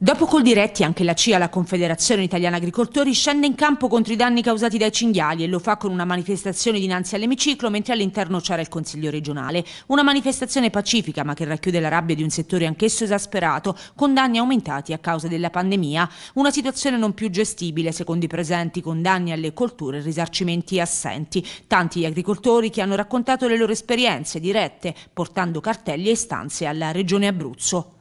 Dopo col diretti anche la CIA, la Confederazione Italiana Agricoltori, scende in campo contro i danni causati dai cinghiali e lo fa con una manifestazione dinanzi all'emiciclo mentre all'interno c'era il Consiglio regionale. Una manifestazione pacifica ma che racchiude la rabbia di un settore anch'esso esasperato, con danni aumentati a causa della pandemia. Una situazione non più gestibile secondo i presenti, con danni alle colture e risarcimenti assenti. Tanti gli agricoltori che hanno raccontato le loro esperienze dirette, portando cartelli e istanze alla Regione Abruzzo.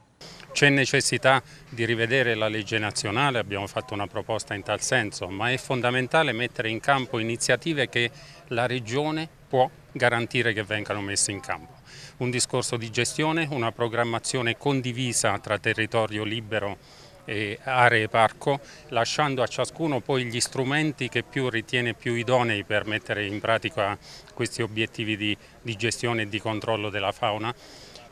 C'è necessità di rivedere la legge nazionale, abbiamo fatto una proposta in tal senso, ma è fondamentale mettere in campo iniziative che la Regione può garantire che vengano messe in campo. Un discorso di gestione, una programmazione condivisa tra territorio libero e aree parco, lasciando a ciascuno poi gli strumenti che più ritiene più idonei per mettere in pratica questi obiettivi di, di gestione e di controllo della fauna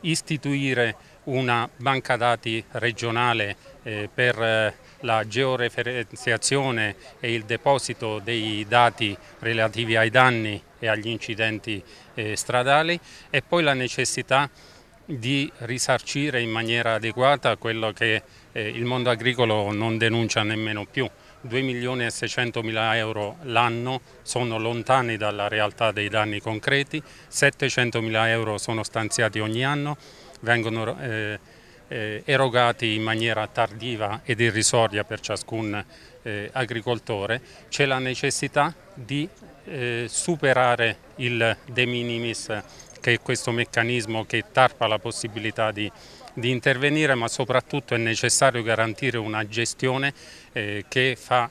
istituire una banca dati regionale eh, per eh, la georeferenziazione e il deposito dei dati relativi ai danni e agli incidenti eh, stradali e poi la necessità di risarcire in maniera adeguata quello che eh, il mondo agricolo non denuncia nemmeno più. 2 milioni e 600 mila euro l'anno sono lontani dalla realtà dei danni concreti, 700 mila euro sono stanziati ogni anno, vengono eh, eh, erogati in maniera tardiva ed irrisoria per ciascun eh, agricoltore, c'è la necessità di eh, superare il de minimis che questo meccanismo che tarpa la possibilità di, di intervenire, ma soprattutto è necessario garantire una gestione eh, che fa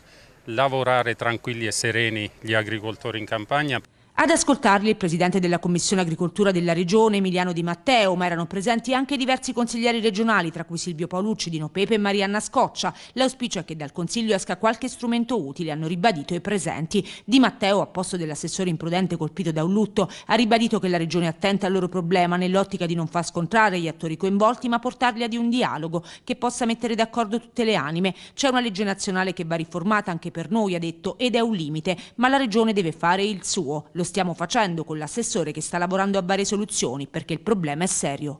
lavorare tranquilli e sereni gli agricoltori in campagna. Ad ascoltarli il presidente della Commissione Agricoltura della Regione, Emiliano Di Matteo, ma erano presenti anche diversi consiglieri regionali, tra cui Silvio Paolucci, Dino Pepe e Marianna Scoccia. L'auspicio è che dal Consiglio esca qualche strumento utile, hanno ribadito i presenti. Di Matteo, a posto dell'assessore imprudente colpito da un lutto, ha ribadito che la Regione è attenta al loro problema nell'ottica di non far scontrare gli attori coinvolti, ma portarli ad un dialogo che possa mettere d'accordo tutte le anime. C'è una legge nazionale che va riformata anche per noi, ha detto, ed è un limite, ma la Regione deve fare il suo. Lo stiamo facendo con l'assessore che sta lavorando a varie soluzioni perché il problema è serio.